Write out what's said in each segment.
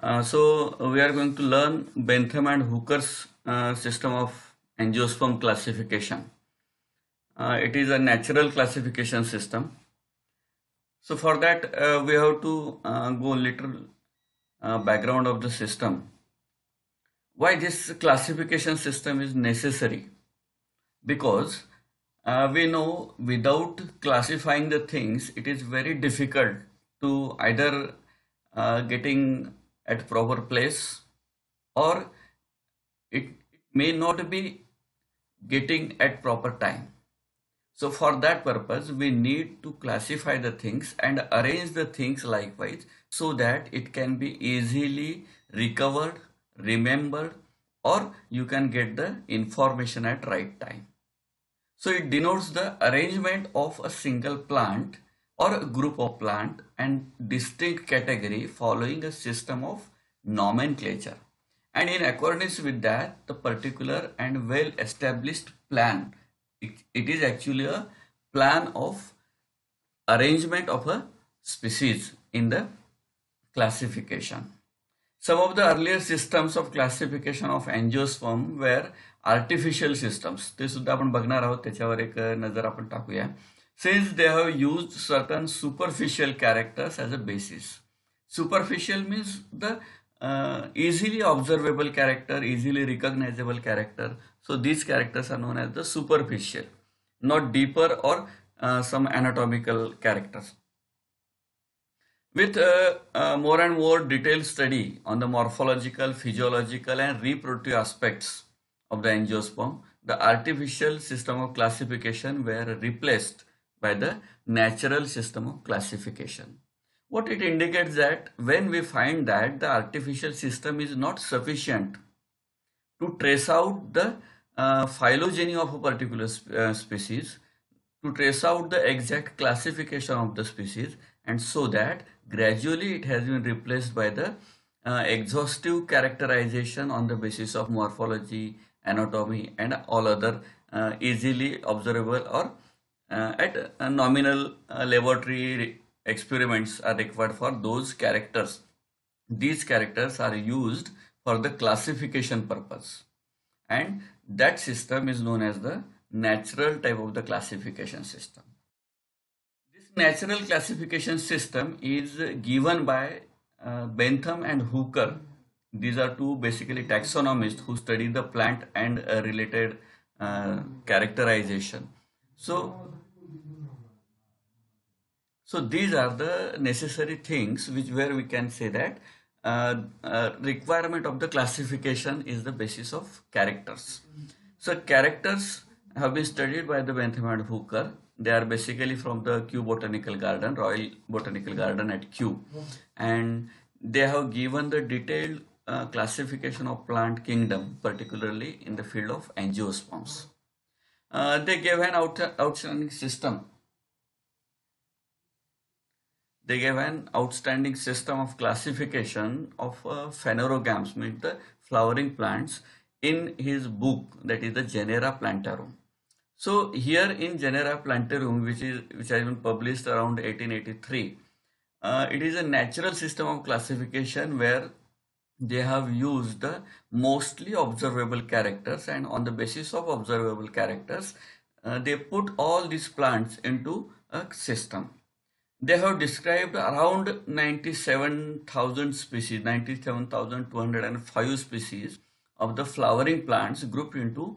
Uh, so uh, we are going to learn Bentham and Hooker's uh, system of angiosperm classification. Uh, it is a natural classification system. So for that uh, we have to go little background of the system. Why this classification system is necessary? Because we know without classifying the things it is very difficult to either getting at proper place or it may not be getting at proper time. So for that purpose, we need to classify the things and arrange the things likewise so that it can be easily recovered, remembered or you can get the information at right time. So it denotes the arrangement of a single plant or a group of plant and distinct category following a system of nomenclature. And in accordance with that, the particular and well established plan, it, it is actually a plan of arrangement of a species in the classification. Some of the earlier systems of classification of angiosperm were artificial systems. This is आपण बघणार आहोत त्याच्यावर एक नजर आपण टाकूया since they have used certain superficial characters as a basis. Superficial means the uh, easily observable character, easily recognizable character. So these characters are known as the superficial, not deeper or uh, some anatomical characters. With uh, uh more and more detailed study on the morphological, physiological and reproductive aspects of the angiosperm, the artificial system of classification were replaced by the mm-hmm. natural system of classification. What it indicates that when we find that the artificial system is not sufficient to trace out the uh, phylogeny of a particular sp uh, species, to trace out the exact classification of the species and so that gradually it has been replaced by the uh, exhaustive characterization on the basis of morphology, anatomy and all other uh, easily observable or uh, at uh, nominal uh, laboratory experiments are required for those characters. These characters are used for the classification purpose and that system is known as the natural type of the classification system. This natural classification system is given by uh, Bentham and Hooker. These are two basically taxonomists who study the plant and uh, related uh, characterization. So, so these are the necessary things which where we can say that uh, uh, requirement of the classification is the basis of characters. So characters have been studied by the Bentham and Hooker. They are basically from the Kew Botanical Garden, Royal Botanical Garden at Kew. And they have given the detailed uh, classification of plant kingdom, particularly in the field of angiosperms uh, they gave an out, outstanding system. They gave an outstanding system of classification of uh, phanerogams, means the flowering plants, in his book that is the Genera Plantarum. So here in Genera Plantarum, which is which has been published around 1883, uh, it is a natural system of classification where they have used mostly observable characters and on the basis of observable characters uh, they put all these plants into a system they have described around 97000 species 97205 species of the flowering plants grouped into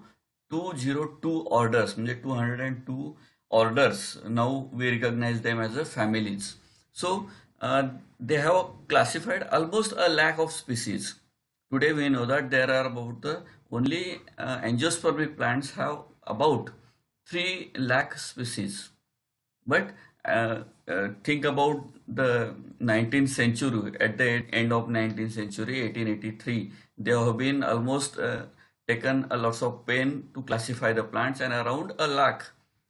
202 orders 202 orders now we recognize them as families so uh, they have classified almost a lakh of species. Today we know that there are about the uh, only uh, angiospermic plants have about 3 lakh species. But uh, uh, think about the 19th century at the end of 19th century 1883 they have been almost uh, taken a lots of pain to classify the plants and around a lakh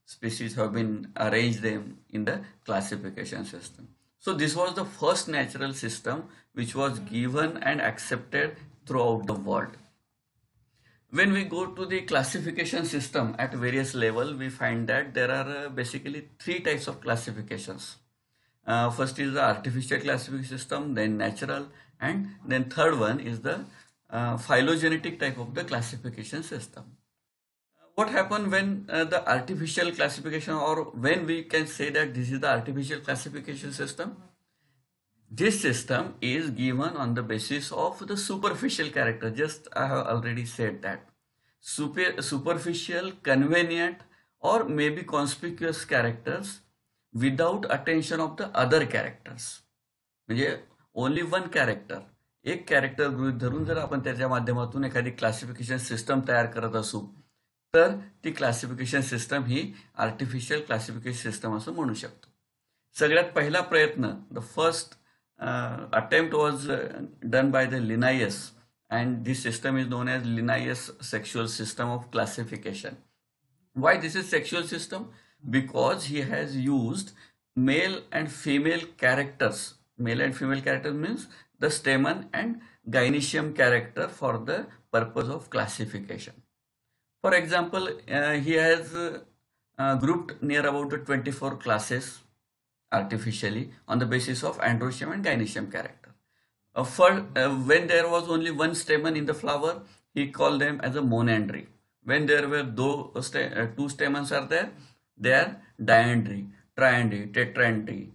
species have been arranged them in the classification system so this was the first natural system which was hmm. given and accepted throughout the world. When we go to the classification system at various level, we find that there are uh, basically three types of classifications. Uh, first is the artificial classification system, then natural, and then third one is the uh, phylogenetic type of the classification system what happened when uh, the artificial classification or when we can say that this is the artificial classification system? This system is given on the basis of the superficial character. Just I have already said that. Super, superficial, convenient or maybe conspicuous characters without attention of the other characters. only one character character एक character गृहित धरून जर आपण त्याच्या माध्यमातून एखादी classification system तयार करत असू तर ती क्लासिफिकेशन सिस्टम ही आर्टिफिशियल क्लासिफिकेशन सिस्टम असं म्हणू शकतो सगळ्यात पहिला प्रयत्न the first attempt was done by the Linnaeus and this system is known as Linnaeus sexual system of classification why this is sexual system because he has used male and female characters. Male and female characters means the stamen and gynecium character for the purpose of classification. For example, uh, he has uh, grouped near about 24 classes artificially on the basis of androecium and gynoecium character. Uh, for, when there was only one stamen in the flower, he called them as a monandry. When there were uh, uh, two stamens are there, they are diandry, triandry, tetrandry.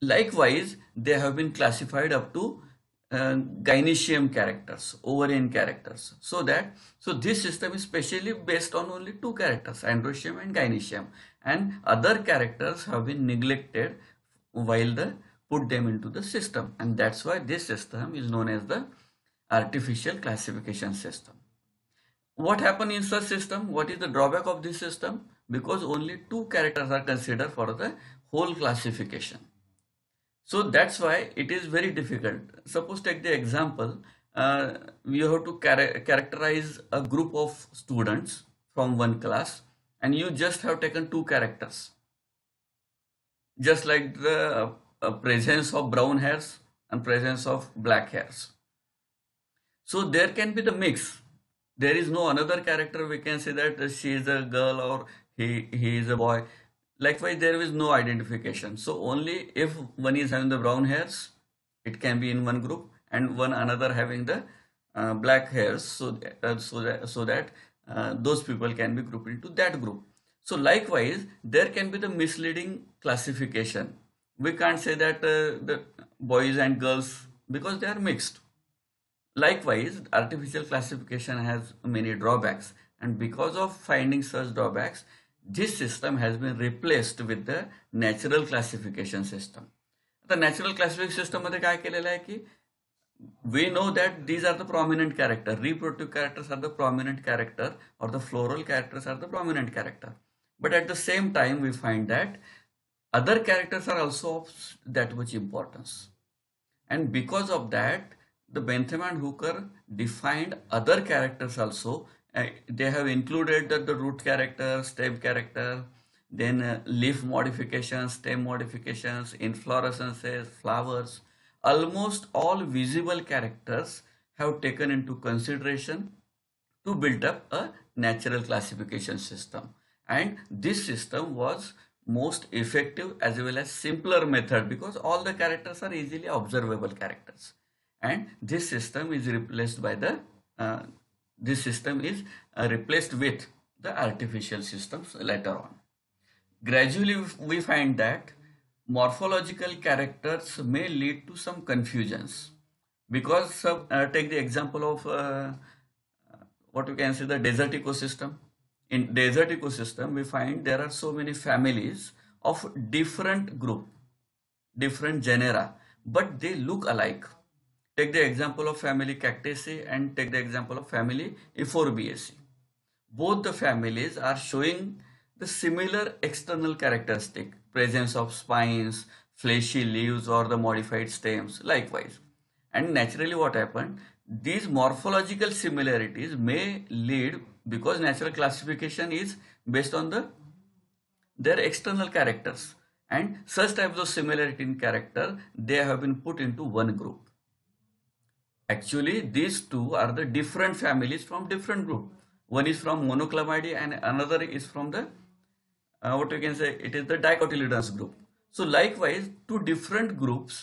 Likewise, they have been classified up to uh, gynecium characters, ovarian characters. So that, so this system is specially based on only two characters, androecium and gynecium. And other characters have been neglected while the put them into the system. And that's why this system is known as the artificial classification system. What happened in such system? What is the drawback of this system? Because only two characters are considered for the whole classification. So that's why it is very difficult. Suppose take the example, uh, we have to char characterize a group of students from one class and you just have taken two characters. Just like the uh, presence of brown hairs and presence of black hairs. So there can be the mix. There is no another character we can say that she is a girl or he, he is a boy Likewise, there is no identification. So only if one is having the brown hairs, it can be in one group and one another having the uh, black hairs. So, uh, so that, so that uh, those people can be grouped into that group. So likewise, there can be the misleading classification. We can't say that uh, the boys and girls because they are mixed. Likewise, artificial classification has many drawbacks and because of finding such drawbacks, this system has been replaced with the natural classification system. The natural classification system we know that these are the prominent characters. Reproductive characters are the prominent character or the floral characters are the prominent character. But at the same time, we find that other characters are also of that much importance. And because of that, the Bentham and Hooker defined other characters also uh, they have included the, the root character, stem character, then uh, leaf modifications, stem modifications, inflorescences, flowers, almost all visible characters have taken into consideration to build up a natural classification system. And this system was most effective as well as simpler method because all the characters are easily observable characters. And this system is replaced by the uh, this system is uh, replaced with the artificial systems later on. Gradually we find that morphological characters may lead to some confusions because uh, take the example of uh, what you can say the desert ecosystem. In desert ecosystem we find there are so many families of different group, different genera but they look alike Take the example of family Cactaceae and take the example of family Euphorbiaceae. Both the families are showing the similar external characteristic, presence of spines, fleshy leaves or the modified stems likewise. And naturally what happened, these morphological similarities may lead because natural classification is based on the their external characters and such types of similarity in character they have been put into one group Actually, these two are the different families from different group. One is from monoclamidae and another is from the, uh, what you can say, it is the dicotyledons group. So likewise, two different groups,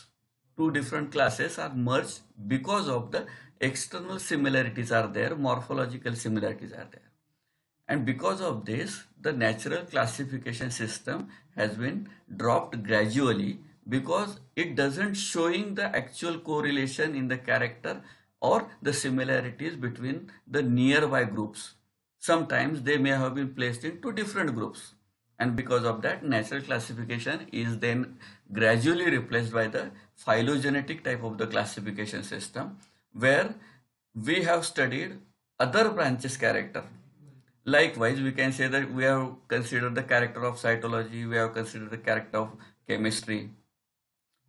two different classes are merged because of the external similarities are there, morphological similarities are there. And because of this, the natural classification system has been dropped gradually because it doesn't showing the actual correlation in the character or the similarities between the nearby groups. Sometimes they may have been placed into different groups and because of that natural classification is then gradually replaced by the phylogenetic type of the classification system where we have studied other branches character. Likewise, we can say that we have considered the character of cytology, we have considered the character of chemistry,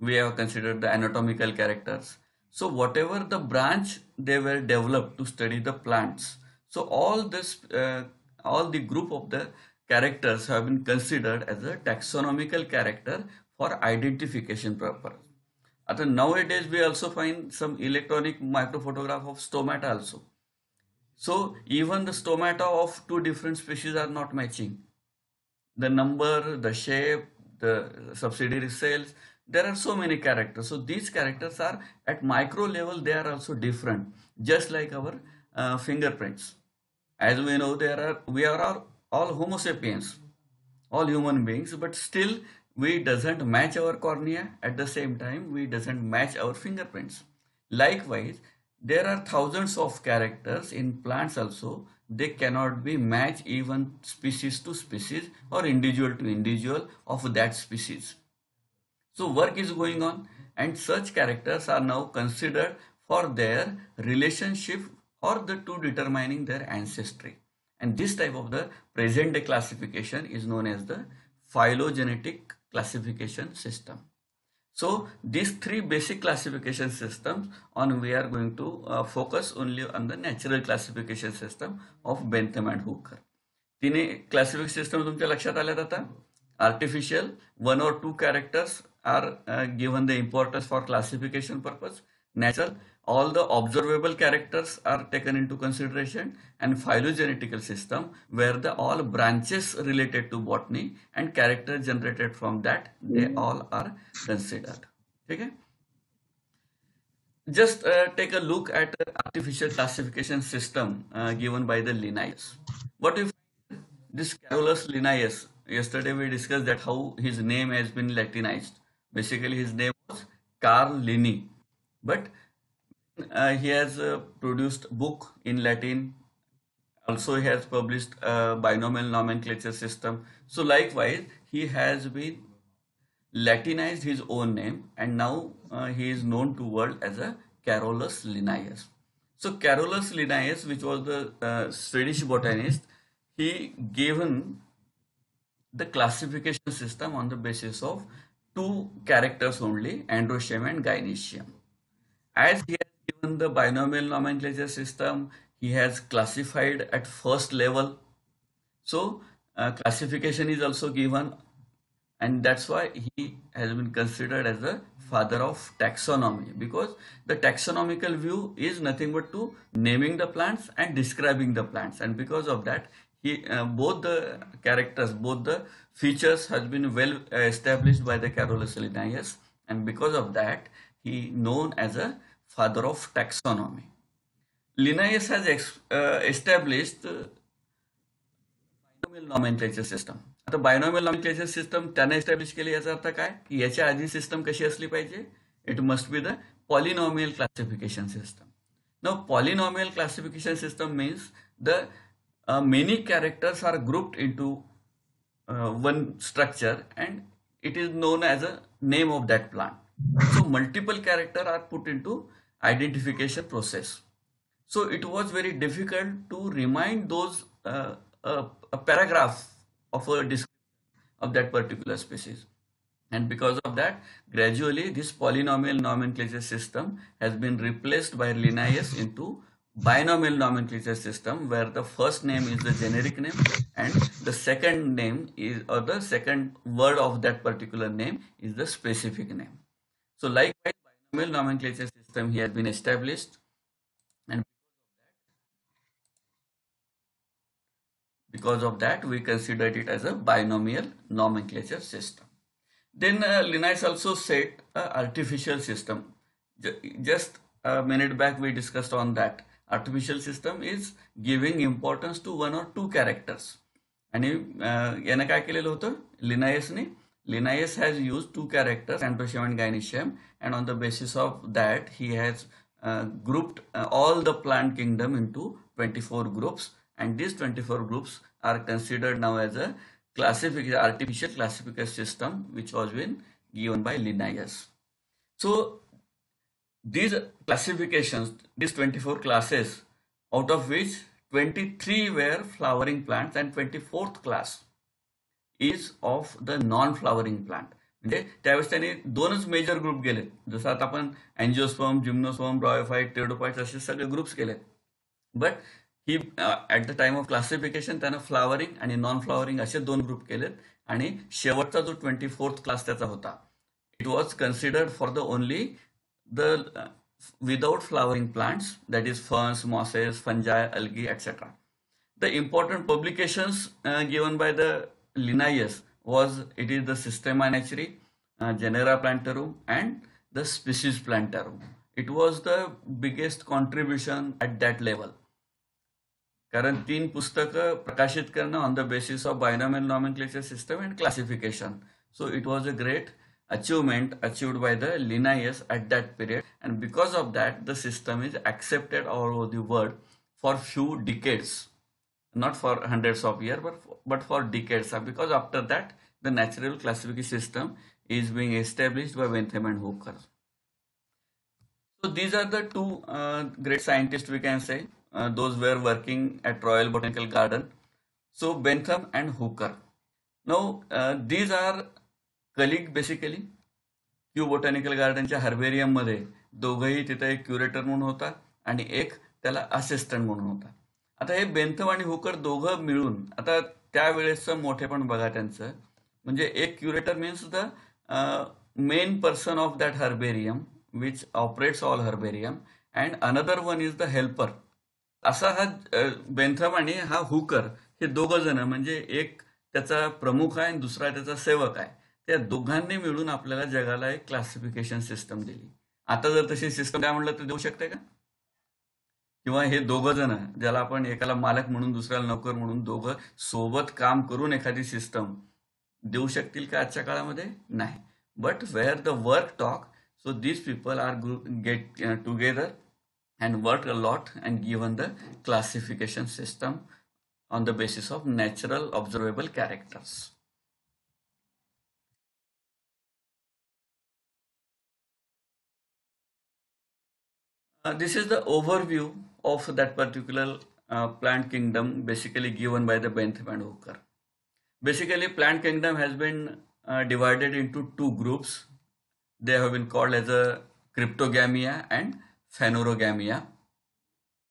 we have considered the anatomical characters so whatever the branch they were developed to study the plants so all this uh, all the group of the characters have been considered as a taxonomical character for identification purpose At nowadays we also find some electronic microphotograph of stomata also so even the stomata of two different species are not matching the number the shape the subsidiary cells there are so many characters so these characters are at micro level they are also different just like our uh, fingerprints as we know there are we are all homo sapiens all human beings but still we doesn't match our cornea at the same time we doesn't match our fingerprints likewise there are thousands of characters in plants also they cannot be matched even species to species or individual to individual of that species so work is going on and such characters are now considered for their relationship or the two determining their ancestry. And this type of the present day classification is known as the phylogenetic classification system. So these three basic classification systems on we are going to uh, focus only on the natural classification system of Bentham and Hooker. तिन्ही classification system तुमच्या लक्षात आल्यात आता artificial, one or two characters are uh, given the importance for classification purpose. Natural, all the observable characters are taken into consideration and phylogenetical system where the all branches related to botany and character generated from that, they mm-hmm. all are considered. Okay just uh, take a look at artificial classification system uh, given by the Linnaeus. What if this Carolus Linnaeus, yesterday we discussed that how his name has been Latinized. Basically, his name was Carl Linnaeus, But uh, he has uh, produced book in Latin. Also, he has published a uh, binomial nomenclature system. So, likewise, he has been Latinized his own name, and now uh, he is known to world as a Carolus Linnaeus. So Carolus Linnaeus, which was the uh, Swedish botanist, he given the classification system on the basis of two characters only, Androcium and Gynecium. As he has given the binomial nomenclature system, he has classified at first level. So uh, classification is also given and that's why he has been considered as the father of taxonomy because the taxonomical view is nothing but to naming the plants and describing the plants and because of that he uh, both the characters both the features has been well established by the Carolus Linnaeus and because of that he known as a father of taxonomy. Linnaeus has ex, uh, established binomial nomenclature system. The binomial nomenclature system त्याने established, केले याचा अर्थ काय की याच्या system कशी असली It must be the polynomial classification system. Now polynomial classification system means the uh, many characters are grouped into uh, one structure and it is known as a name of that plant. So multiple character are put into identification process. So it was very difficult to remind those uh, a, a paragraph of a description of that particular species. And because of that, gradually this polynomial nomenclature system has been replaced by Linnaeus into binomial nomenclature system where the first name is the generic name and the second name is or the second word of that particular name is the specific name. So likewise binomial nomenclature system here has been established and because of that we considered it as a binomial nomenclature system. Then uh, Linnaeus also said an uh, artificial system. Just a minute back we discussed on that artificial system is giving importance to one or two characters. And uh, यानं काय केलेलं Linnaeus लिनायसने Linnaeus has use two characters androecium and gynoecium and on the basis of that he grouped uh, all the plant kingdom into 24 groups and these 24 groups are considered now as a classific artificial classification system which was been given by Linnaeus. So these classifications, these 24 classes, out of which 23 were flowering plants and 24th class is of the non flowering plant म्हणजे त्यावेळेस त्यांनी दोनच major group गेले जसं आता आपण angiosperm gymnosperm ब्रॉयोफाईट टेडोफाईट असे सगळे ग्रुप्स केले but he at the time of classification त्यांना फ्लावरिंग आणि नॉन फ्लावरिंग असे दोन ग्रुप केलेत आणि शेवटचा जो ट्वेंटी फोर्थ क्लास त्याचा होता it was considered for the only the uh, without flowering plants that is ferns mosses fungi algae etc the important publications uh, given by the linnaeus was it is the systema naturae uh, genera plantarum and the species plantarum it was the biggest contribution at that level कारण तीन पुस्तकं प्रकाशित करणं on the basis of nomenclature nomenclature system and classification so it was a great achievement achieved by the Linnaeus at that period and because of that the system is accepted all over the world for few decades not for hundreds of years but, but for decades because after that the natural classification system is being established by Bentham and Hooker. So these are the two uh, great scientists we can say uh, those were working at Royal Botanical Garden. So Bentham and Hooker. Now uh, these are colleague basically Kew botanical गार्डनच्या हर्बेरियममध्ये दोघंही तिथं एक curator म्हणून होता आणि एक त्याला असिस्टंट म्हणून होता आता हे बेंथम आणि हुकर दोघं मिळून आता त्यावेळेसचं मोठे पण बघा त्यांचं म्हणजे एक curator means the main person of that herbarium which operates all herbarium and another one is the helper असा हा बेंथम आणि हा हुकर हे दोघं जण म्हणजे एक त्याचा प्रमुख आहे आणि दुसरा त्याचा सेवक आहे त्या दोघांनी मिळून आपल्याला जगाला एक क्लासिफिकेशन सिस्टम दिली आता जर तशी सिस्टम काय म्हणलं तर देऊ शकते का किंवा हे दोघं जण ज्याला आपण एकाला मालक म्हणून दुसऱ्याला नोकर म्हणून दोघं सोबत काम करून एखादी सिस्टम देऊ शकतील का आजच्या काळामध्ये नाही but where the work talk so these people are group get together and work a lot and given the classification system on the basis of natural observable characters Uh, this is the overview of that particular uh, plant kingdom basically given by the Bentham and Hooker. Basically plant kingdom has been uh, divided into two groups. They have been called as a cryptogamia and phanerogamia.